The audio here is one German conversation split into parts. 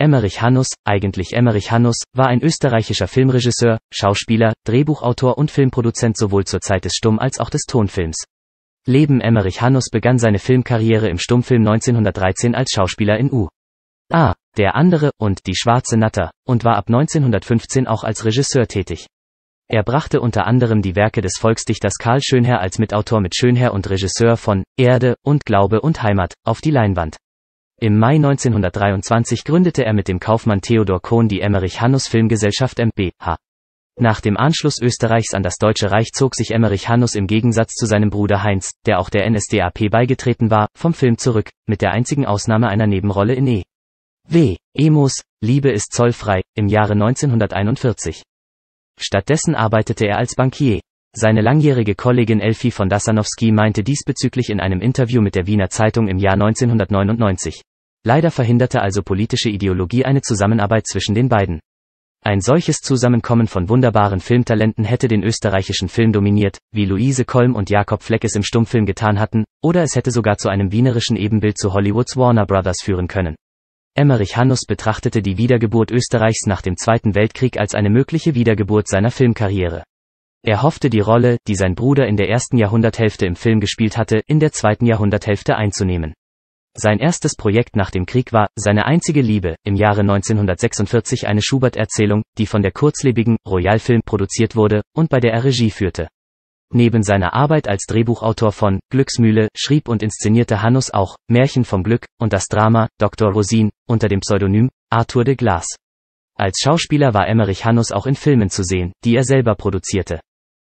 Emmerich Hannus, eigentlich Emmerich Hannus, war ein österreichischer Filmregisseur, Schauspieler, Drehbuchautor und Filmproduzent sowohl zur Zeit des Stumm- als auch des Tonfilms. Leben Emmerich Hannus begann seine Filmkarriere im Stummfilm 1913 als Schauspieler in U. A. Der andere und Die schwarze Natter und war ab 1915 auch als Regisseur tätig. Er brachte unter anderem die Werke des Volksdichters Karl Schönherr als Mitautor mit Schönherr und Regisseur von Erde und Glaube und Heimat auf die Leinwand. Im Mai 1923 gründete er mit dem Kaufmann Theodor Kohn die Emmerich-Hannus Filmgesellschaft MBH. Nach dem Anschluss Österreichs an das Deutsche Reich zog sich Emmerich Hannus im Gegensatz zu seinem Bruder Heinz, der auch der NSDAP beigetreten war, vom Film zurück, mit der einzigen Ausnahme einer Nebenrolle in E. W. Emos, Liebe ist zollfrei, im Jahre 1941. Stattdessen arbeitete er als Bankier. Seine langjährige Kollegin Elfie von Dassanowski meinte diesbezüglich in einem Interview mit der Wiener Zeitung im Jahr 1999. Leider verhinderte also politische Ideologie eine Zusammenarbeit zwischen den beiden. Ein solches Zusammenkommen von wunderbaren Filmtalenten hätte den österreichischen Film dominiert, wie Luise Kolm und Jakob Fleck es im Stummfilm getan hatten, oder es hätte sogar zu einem wienerischen Ebenbild zu Hollywoods Warner Brothers führen können. Emmerich Hannus betrachtete die Wiedergeburt Österreichs nach dem Zweiten Weltkrieg als eine mögliche Wiedergeburt seiner Filmkarriere. Er hoffte die Rolle, die sein Bruder in der ersten Jahrhunderthälfte im Film gespielt hatte, in der zweiten Jahrhunderthälfte einzunehmen. Sein erstes Projekt nach dem Krieg war Seine einzige Liebe, im Jahre 1946 eine Schubert-Erzählung, die von der kurzlebigen Royal Film produziert wurde und bei der er Regie führte. Neben seiner Arbeit als Drehbuchautor von Glücksmühle schrieb und inszenierte Hannus auch Märchen vom Glück und das Drama Dr. Rosin unter dem Pseudonym Arthur de Glas. Als Schauspieler war Emmerich Hannus auch in Filmen zu sehen, die er selber produzierte.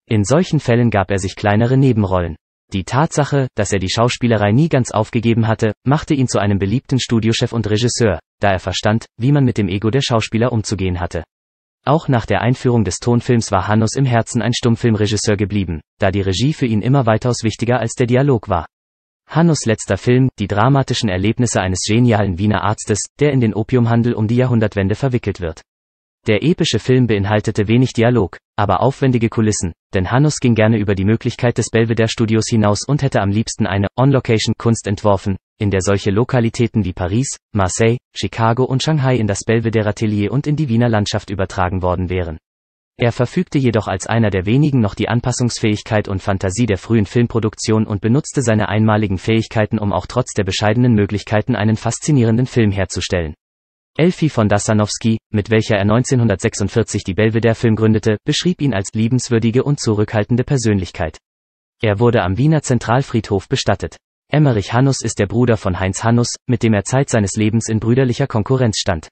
In solchen Fällen gab er sich kleinere Nebenrollen. Die Tatsache, dass er die Schauspielerei nie ganz aufgegeben hatte, machte ihn zu einem beliebten Studiochef und Regisseur, da er verstand, wie man mit dem Ego der Schauspieler umzugehen hatte. Auch nach der Einführung des Tonfilms war Hannos im Herzen ein Stummfilmregisseur geblieben, da die Regie für ihn immer weitaus wichtiger als der Dialog war. Hannos letzter Film, die dramatischen Erlebnisse eines genialen Wiener Arztes, der in den Opiumhandel um die Jahrhundertwende verwickelt wird. Der epische Film beinhaltete wenig Dialog, aber aufwendige Kulissen, denn Hannus ging gerne über die Möglichkeit des Belvedere Studios hinaus und hätte am liebsten eine On-Location-Kunst entworfen, in der solche Lokalitäten wie Paris, Marseille, Chicago und Shanghai in das Belvedere Atelier und in die Wiener Landschaft übertragen worden wären. Er verfügte jedoch als einer der wenigen noch die Anpassungsfähigkeit und Fantasie der frühen Filmproduktion und benutzte seine einmaligen Fähigkeiten, um auch trotz der bescheidenen Möglichkeiten einen faszinierenden Film herzustellen. Elfie von Dassanowski, mit welcher er 1946 die Belvedere Film gründete, beschrieb ihn als liebenswürdige und zurückhaltende Persönlichkeit. Er wurde am Wiener Zentralfriedhof bestattet. Emmerich Hannus ist der Bruder von Heinz Hannus, mit dem er Zeit seines Lebens in brüderlicher Konkurrenz stand.